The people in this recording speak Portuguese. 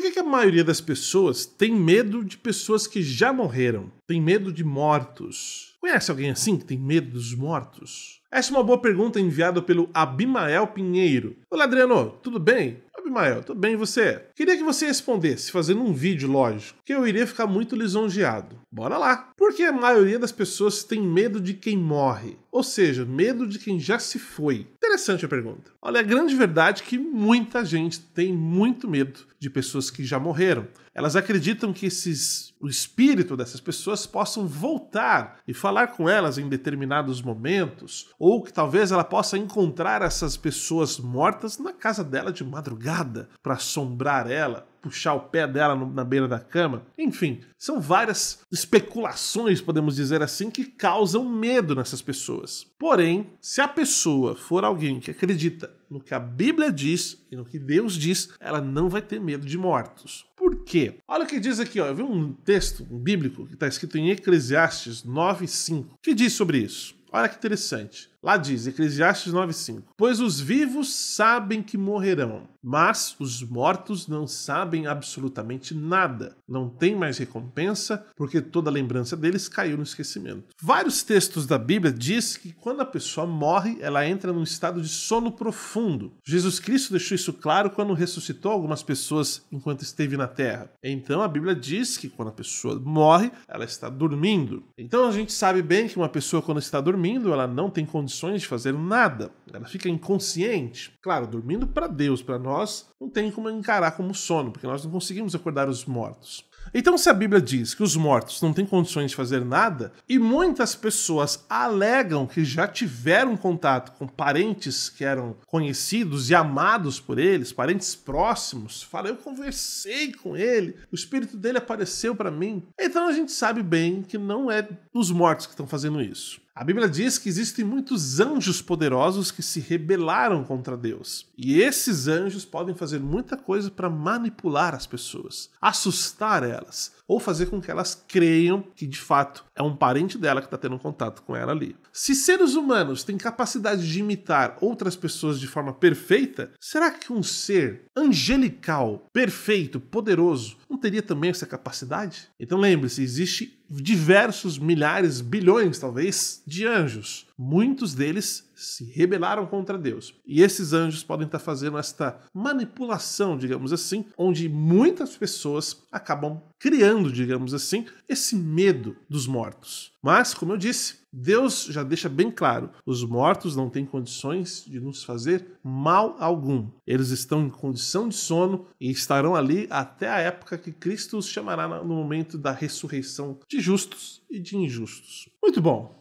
Por que, que a maioria das pessoas tem medo de pessoas que já morreram? Tem medo de mortos? Conhece alguém assim que tem medo dos mortos? Essa é uma boa pergunta enviada pelo Abimael Pinheiro. Olá, Adriano, tudo bem? Mael, tudo bem você? Queria que você respondesse, fazendo um vídeo, lógico, que eu iria ficar muito lisonjeado. Bora lá! Porque a maioria das pessoas tem medo de quem morre, ou seja, medo de quem já se foi. Interessante a pergunta. Olha, a grande verdade é que muita gente tem muito medo de pessoas que já morreram. Elas acreditam que esses o espírito dessas pessoas possam voltar e falar com elas em determinados momentos, ou que talvez ela possa encontrar essas pessoas mortas na casa dela de madrugada para assombrar ela, puxar o pé dela na beira da cama. Enfim, são várias especulações, podemos dizer assim, que causam medo nessas pessoas. Porém, se a pessoa for alguém que acredita no que a Bíblia diz e no que Deus diz, ela não vai ter medo de mortos. Por quê? Olha o que diz aqui, ó. Eu vi um texto bíblico que está escrito em Eclesiastes 9:5, que diz sobre isso. Olha que interessante. Lá diz, Eclesiastes 9,5: Pois os vivos sabem que morrerão, mas os mortos não sabem absolutamente nada. Não tem mais recompensa, porque toda a lembrança deles caiu no esquecimento. Vários textos da Bíblia dizem que quando a pessoa morre, ela entra num estado de sono profundo. Jesus Cristo deixou isso claro quando ressuscitou algumas pessoas enquanto esteve na terra. Então a Bíblia diz que quando a pessoa morre, ela está dormindo. Então a gente sabe bem que uma pessoa quando está dormindo, ela não tem condições condições de fazer nada. Ela fica inconsciente. Claro, dormindo para Deus, para nós, não tem como encarar como sono, porque nós não conseguimos acordar os mortos. Então, se a Bíblia diz que os mortos não têm condições de fazer nada, e muitas pessoas alegam que já tiveram contato com parentes que eram conhecidos e amados por eles, parentes próximos, fala, eu conversei com ele, o espírito dele apareceu para mim. Então a gente sabe bem que não é os mortos que estão fazendo isso. A Bíblia diz que existem muitos anjos poderosos que se rebelaram contra Deus. E esses anjos podem fazer muita coisa para manipular as pessoas, assustar elas, ou fazer com que elas creiam que de fato é um parente dela que está tendo um contato com ela ali. Se seres humanos têm capacidade de imitar outras pessoas de forma perfeita, será que um ser angelical, perfeito, poderoso, não teria também essa capacidade? Então lembre-se, existe diversos milhares, bilhões talvez, de anjos. Muitos deles se rebelaram contra Deus. E esses anjos podem estar fazendo esta manipulação, digamos assim, onde muitas pessoas acabam criando, digamos assim, esse medo dos mortos. Mas, como eu disse, Deus já deixa bem claro: os mortos não têm condições de nos fazer mal algum. Eles estão em condição de sono e estarão ali até a época que Cristo os chamará no momento da ressurreição de justos e de injustos. Muito bom.